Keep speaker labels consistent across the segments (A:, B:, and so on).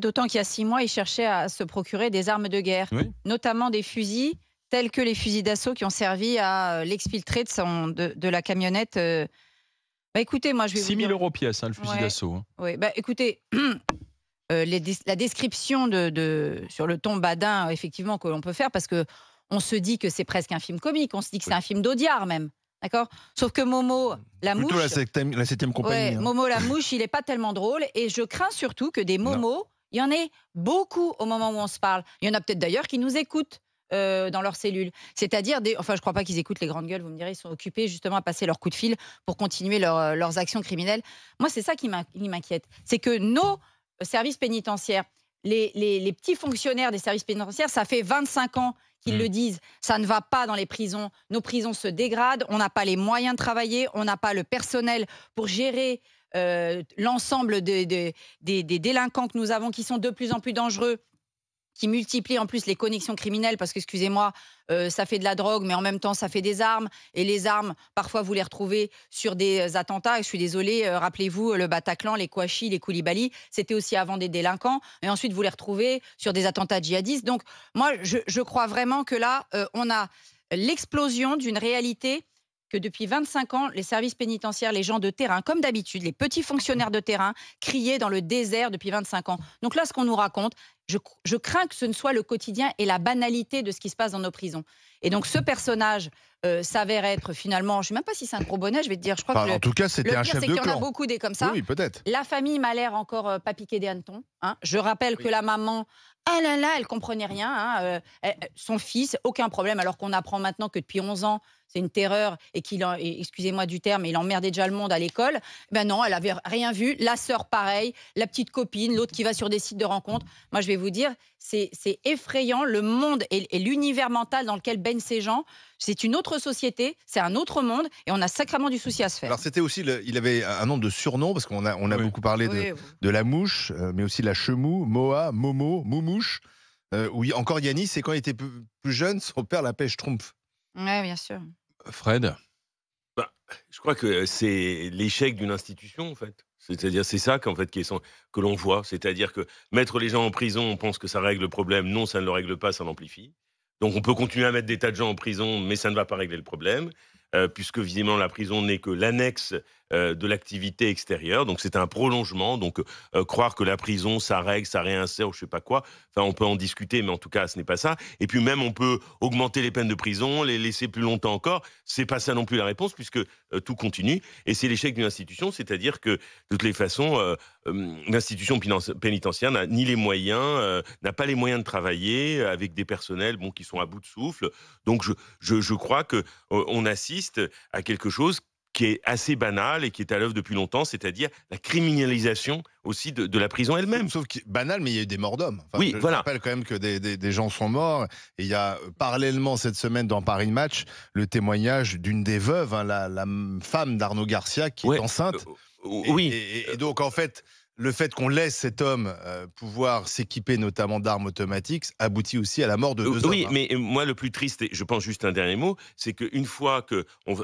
A: D'autant qu'il y a six mois, il cherchait à se procurer des armes de guerre, notamment des fusils tels que les fusils d'assaut qui ont servi à euh, l'exfiltrer de, de, la camionnette. Euh. Bah, écoutez, moi je vais 6
B: 000 euros pièce, hein, le fusil d'assaut. Hein.
A: Oui, bah, écoutez, euh, la description de, sur le ton badin, effectivement, que l'on peut faire, parce que on se dit que c'est presque un film comique, on se dit que c'est un film d'Audiard même. D'accord Sauf que Momo, la mouche.
C: la compagnie. Hein.
A: Momo, la mouche, il n'est pas tellement drôle. Et je crains surtout que des Momo il y en a beaucoup au moment où on se parle. Il y en a peut-être d'ailleurs qui nous écoutent. Euh, dans leurs cellules. C'est-à-dire, des... enfin, je ne crois pas qu'ils écoutent les grandes gueules, vous me direz, ils sont occupés justement à passer leur coup de fil pour continuer euh, leurs actions criminelles. Moi, c'est ça qui m'inquiète. C'est que nos euh, services pénitentiaires, les, petits fonctionnaires des services pénitentiaires, ça fait 25 ans qu'ils mmh. le disent. Ça ne va pas dans les prisons. Nos prisons se dégradent, on n'a pas les moyens de travailler, on n'a pas le personnel pour gérer euh, l'ensemble des, des, délinquants que nous avons, qui sont de plus en plus dangereux, qui multiplient en plus les connexions criminelles, parce que, excusez-moi, euh, ça fait de la drogue, mais en même temps, ça fait des armes. Et les armes, parfois, vous les retrouvez sur des euh, attentats. Et je suis désolée, rappelez-vous, le Bataclan, les Kouachi, les Koulibaly, c'était aussi avant des délinquants. Et ensuite, vous les retrouvez sur des attentats djihadistes. Donc, moi, je, crois vraiment que là, on a l'explosion d'une réalité que depuis 25 ans, les services pénitentiaires, les gens de terrain, comme d'habitude, les petits fonctionnaires de terrain, criaient dans le désert depuis 25 ans. Donc là, ce qu'on nous raconte, je, je, crains que ce ne soit le quotidien et la banalité de ce qui se passe dans nos prisons. Et donc ce personnage euh, s'avère être finalement, je ne sais même pas si c'est un gros bonnet, je vais te dire, je crois que. En tout cas, c'était un chef de y en a beaucoup des comme ça. Oui, peut-être. La famille m'a l'air encore euh, pas piqué des hannetons. Hein. Je rappelle que la maman. Ah là là, elle comprenait rien. Hein, euh, son fils, aucun problème, alors qu'on apprend maintenant que depuis 11 ans, c'est une terreur et qu'il, excusez-moi du terme, il emmerdait déjà le monde à l'école. Ben non, elle avait rien vu. La sœur, pareil. La petite copine, l'autre qui va sur des sites de rencontres. Moi, je vais vous dire, c'est effrayant. Le monde et, l'univers mental dans lequel baignent ces gens, c'est une autre société, c'est un autre monde, et on a sacrément du souci à se faire. Alors
C: c'était aussi, il avait un nombre de surnoms, parce qu'on a, on a beaucoup parlé de, la mouche, euh, mais aussi la chemou, Moa, Momo, Moumouche. Euh, oui, encore Yannis c'est quand il était plus jeune, son père l'appelle Schtroumpf.
A: Oui, bien sûr.
D: Fred je crois que c'est l'échec d'une institution, en fait. C'est-à-dire, c'est ça qu'en fait que l'on voit. C'est-à-dire que mettre les gens en prison, on pense que ça règle le problème. Non, ça ne le règle pas, ça l'amplifie. Donc, on peut continuer à mettre des tas de gens en prison, mais ça ne va pas régler le problème, euh, puisque visiblement la prison n'est que l'annexe euh, de l'activité extérieure. Donc, c'est un prolongement. Donc, euh, croire que la prison, ça règle, ça réinsère, ou je sais pas quoi. Enfin, on peut en discuter, mais en tout cas, ce n'est pas ça. Et puis, même, on peut augmenter les peines de prison, les laisser plus longtemps encore. C'est pas ça non plus la réponse, puisque euh, tout continue. Et c'est l'échec d'une institution, c'est-à-dire que, de toutes les façons, euh, euh, l'institution pénitentiaire n'a ni les moyens, n'a pas les moyens de travailler avec des personnels bon, qui sont à bout de souffle. Donc je, crois qu'on on assiste à quelque chose qui est assez banal et qui est à l'œuvre depuis longtemps, c'est-à-dire la criminalisation aussi de, la prison elle-même. Sauf que banal,
C: mais il y a eu des morts d'hommes. oui, je, voilà. rappelle quand même que des, gens sont morts. Et il y a euh, parallèlement cette semaine dans Paris Match le témoignage d'une des veuves, hein, la, femme d'Arnaud Garcia, qui est enceinte. Euh, oh, oh, oui. et, donc en fait le fait qu'on laisse cet homme euh, pouvoir s'équiper notamment d'armes automatiques aboutit aussi à la mort de euh, deux Oui, hein.
D: mais euh, moi le plus triste, et je pense juste un dernier mot, c'est qu'une fois que on,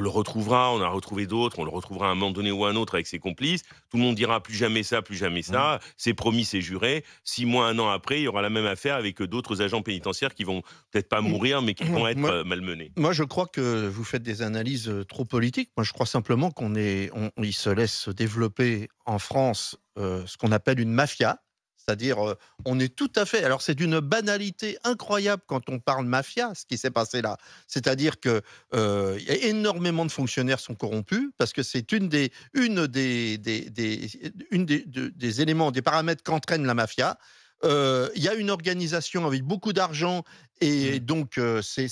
D: le retrouvera, on a retrouvé d'autres, on le retrouvera à un moment donné ou à un autre avec ses complices, tout le monde dira plus jamais ça, plus jamais ça, mmh. c'est promis, c'est juré. Six mois, un an après, il y aura la même affaire avec d'autres agents pénitentiaires qui vont peut-être pas mmh. mourir, mais qui vont mmh. être malmenés.
E: Moi, je crois que vous faites des analyses trop politiques. Moi, je crois simplement qu'on est, on, il se laisse développer en France euh, ce qu'on appelle une mafia, c'est-à-dire, euh, on est tout à fait. Alors, c'est d'une banalité incroyable quand on parle mafia, ce qui s'est passé là. C'est-à-dire que euh, énormément de fonctionnaires sont corrompus parce que c'est une des, une des, des, une des éléments, des paramètres qu'entraîne la mafia euh, y a une organisation avec beaucoup d'argent et mmh. donc, c'est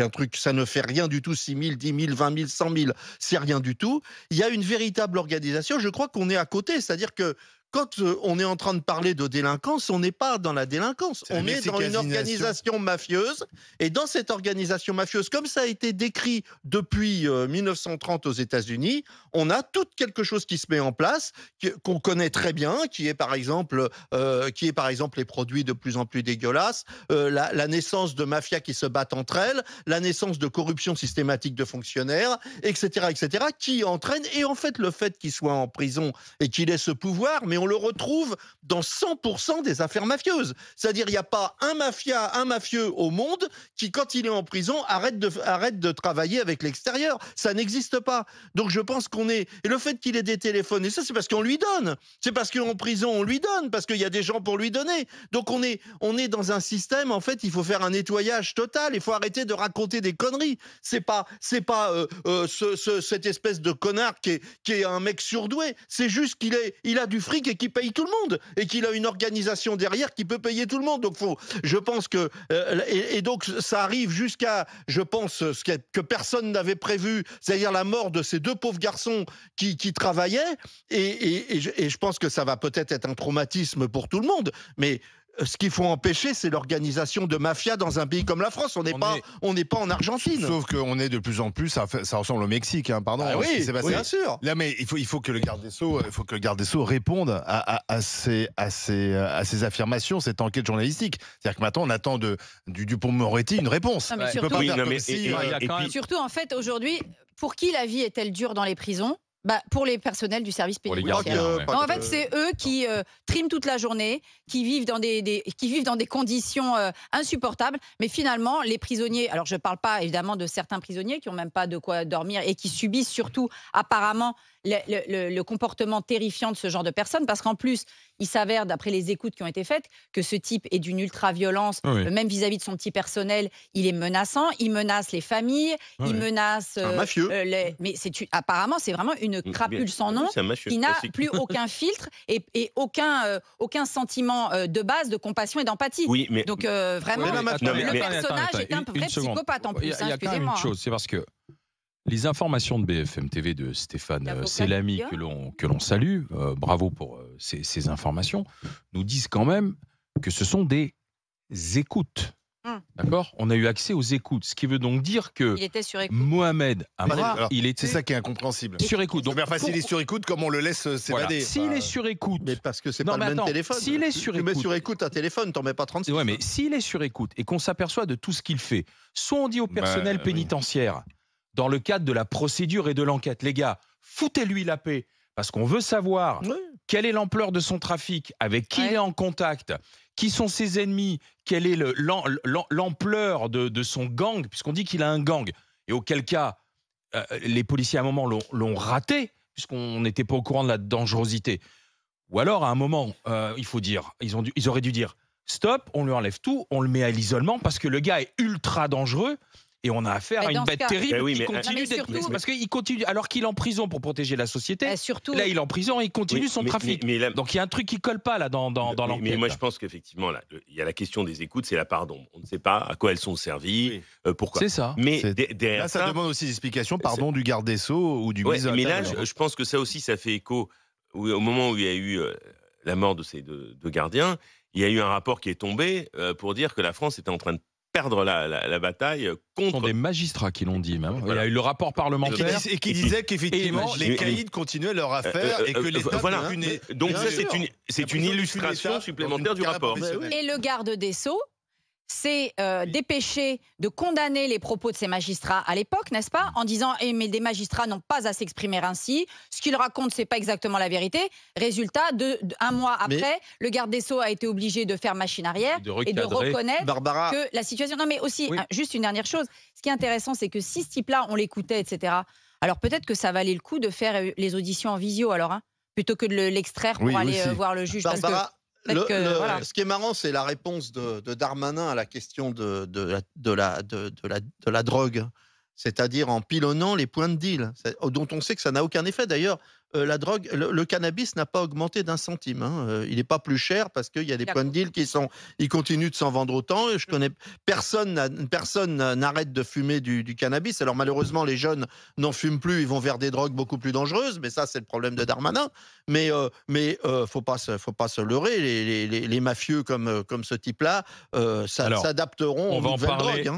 E: un truc, ça ne fait rien du tout, 6 000, 10 000, 20 000, 100 000, c'est rien du tout. Il y a une véritable organisation, je crois qu'on est à côté, c'est-à-dire que quand euh, on est en train de parler de délinquance, on n'est pas dans la délinquance, on est dans une organisation mafieuse. Et dans cette organisation mafieuse, comme ça a été décrit depuis 1930 euh, aux États-Unis, on a tout quelque chose qui se met en place, qu'on connaît très bien, qui est par exemple, euh, qui est par exemple les produits de plus en plus dégueulasses, la, naissance de mafias qui se battent entre elles, la naissance de corruption systématique de fonctionnaires, etc., etc., qui entraîne et en fait le fait qu'il soit en prison et qu'il ait ce pouvoir, mais on le retrouve dans 100% des affaires mafieuses. C'est-à-dire, il n'y a pas un mafia, un mafieux au monde qui, quand il est en prison, arrête de, arrête de travailler avec l'extérieur. Ça n'existe pas. Donc, je pense qu'on est. Et le fait qu'il ait des téléphones, et ça, c'est parce qu'on lui donne. C'est parce qu'en prison, on lui donne, parce qu'il y a des gens pour lui donner. Donc, on est, on est dans un système, en fait, il faut faire un nettoyage total. Il faut arrêter de raconter des conneries. C'est pas, c'est pas euh, euh, cette espèce de connard qui est, qui est un mec surdoué. C'est juste qu'il est, il a du fric et qui paye tout le monde et qu'il a une organisation derrière qui peut payer tout le monde. Donc, faut, je pense que euh, et, donc ça arrive jusqu'à, je pense, ce que, que personne n'avait prévu, c'est-à-dire la mort de ces deux pauvres garçons qui, travaillaient. Et, je, et je pense que ça va peut-être être un traumatisme pour tout le monde, mais euh, ce qu'il faut empêcher, c'est l'organisation de mafia dans un pays comme la France. On n'est pas, on n'est pas en Argentine. Sauf
C: qu'on est de plus en plus, ça, ressemble au Mexique, hein, pardon. Bah hein, oui, bien sûr. Là, mais il faut, il faut que le garde des sceaux, euh, il faut que le garde des sceaux réponde à, ces, à ces, euh, à ces affirmations, cette enquête journalistique. C'est-à-dire que maintenant, on attend de du Dupont-Moretti une réponse. Et
A: Surtout en fait, aujourd'hui, pour qui la vie est-elle dure dans les prisons bah, pour les personnels du service pénitentiaire. En fait, c'est eux qui euh, triment toute la journée, qui vivent dans des, qui vivent dans des conditions euh, insupportables. Mais finalement, les prisonniers, alors je ne parle pas évidemment de certains prisonniers qui n'ont même pas de quoi dormir et qui subissent surtout apparemment le, comportement terrifiant de ce genre de personne parce qu'en plus, il s'avère, d'après les écoutes qui ont été faites, que ce type est d'une ultra-violence, euh, même vis-à-vis de son petit personnel, il est menaçant, il menace les familles, il menace... Euh, mafieux. Euh, les... Mais apparemment, c'est vraiment une crapule sans nom qui n'a plus aucun filtre et, aucun, aucun sentiment de base de compassion et d'empathie. Oui, mais... Donc vraiment, le personnage est un vrai psychopathe en plus. Il y a hein, quand même une hein. chose,
B: c'est parce que les informations de BFM TV de Stéphane euh, Selami, que l'on, que l'on salue, euh, bravo pour euh, ces, informations, nous disent quand même que ce sont des écoutes. Hum. D'accord On a eu accès aux écoutes, ce qui veut donc dire que Mohamed Amra, il était. C'est ça qui est incompréhensible. Sur écoute. Donc, enfin, s'il est sur
C: écoute, comme on le laisse s'évader S'il est
B: sur écoute. Mais parce que c'est pas le même téléphone. S'il est sur écoute. mets sur écoute un téléphone, t'en mets pas 36. Ouais, mais s'il est sur écoute et qu'on s'aperçoit de tout ce qu'il fait, soit on dit au bah, personnel pénitentiaire dans le cadre de la procédure et de l'enquête. Les gars, foutez-lui la paix, parce qu'on veut savoir quelle est l'ampleur de son trafic, avec qui il est en contact, qui sont ses ennemis, quelle est l'ampleur de, son gang, puisqu'on dit qu'il a un gang, et auquel cas, euh, les policiers à un moment l'ont raté, puisqu'on n'était pas au courant de la dangerosité. Ou alors, à un moment, euh, il faut dire, ils, ils auraient dû dire, stop, on lui enlève tout, on le met à l'isolement, parce que le gars est ultra dangereux, et on a affaire à une bête terrible qui continue d'être. Parce qu'il continue, alors qu'il est en prison pour protéger la société, bah, là, il est en prison et il continue son trafic. Donc il y a un truc qui colle pas là dans, dans, l'enquête.
D: Mais moi, je pense qu'effectivement, là, il y a la question des écoutes, c'est la pardon On ne sait pas à quoi elles sont servies, euh, pourquoi. C'est ça. Mais derrière ça,
C: demande aussi des explications, pardon, du garde des Sceaux ou du ouais, Mais là, je,
D: pense que ça aussi, ça fait écho au moment où il y a eu euh, la mort de ces deux gardiens il y a eu un rapport qui est tombé euh, pour dire que la France était en train de perdre la, la, bataille
B: contre. Ce des magistrats qui l'ont dit, même. Il y a eu le rapport parlementaire. Et qui disait qu'effectivement, les caïds
D: continuaient leur euh, affaire euh, et que euh, les. Voilà. Donc, ça, c'est une, une illustration supplémentaire du rapport. Et
A: le garde des Sceaux c'est euh, dépêcher, de condamner les propos de ces magistrats à l'époque, n'est-ce pas En disant eh, mais des magistrats n'ont pas à s'exprimer ainsi, ce qu'ils racontent, c'est pas exactement la vérité. Résultat, un mois après, le garde des Sceaux a été obligé de faire machine arrière et de reconnaître que la situation. Non, mais aussi, juste une dernière chose. Ce qui est intéressant, c'est que si ce type-là, on l'écoutait, etc., alors peut-être que ça valait le coup de faire euh, les auditions en visio, alors, hein, plutôt que de l'extraire pour aller euh, voir le juge. Parce que ce
E: qui est marrant, c'est la réponse de, Darmanin à la question de, de la drogue, c'est-à-dire en pilonnant les points de deal, dont on sait que ça n'a aucun effet. D'ailleurs, euh, la drogue, le, cannabis n'a pas augmenté d'un centime. Hein. Euh, il n'est pas plus cher parce qu'il y a des points de deal qui sont, ils continuent de s'en vendre autant. je mmh. connais personne, personne n'arrête de fumer du, cannabis. Alors malheureusement, les jeunes n'en fument plus, ils vont vers des drogues beaucoup plus dangereuses. Mais ça, c'est le problème de Darmanin. Mais euh, mais faut pas, faut pas se leurrer. Les, mafieux comme comme ce type-là s'adapteront. aux nouvelles Drogues, hein.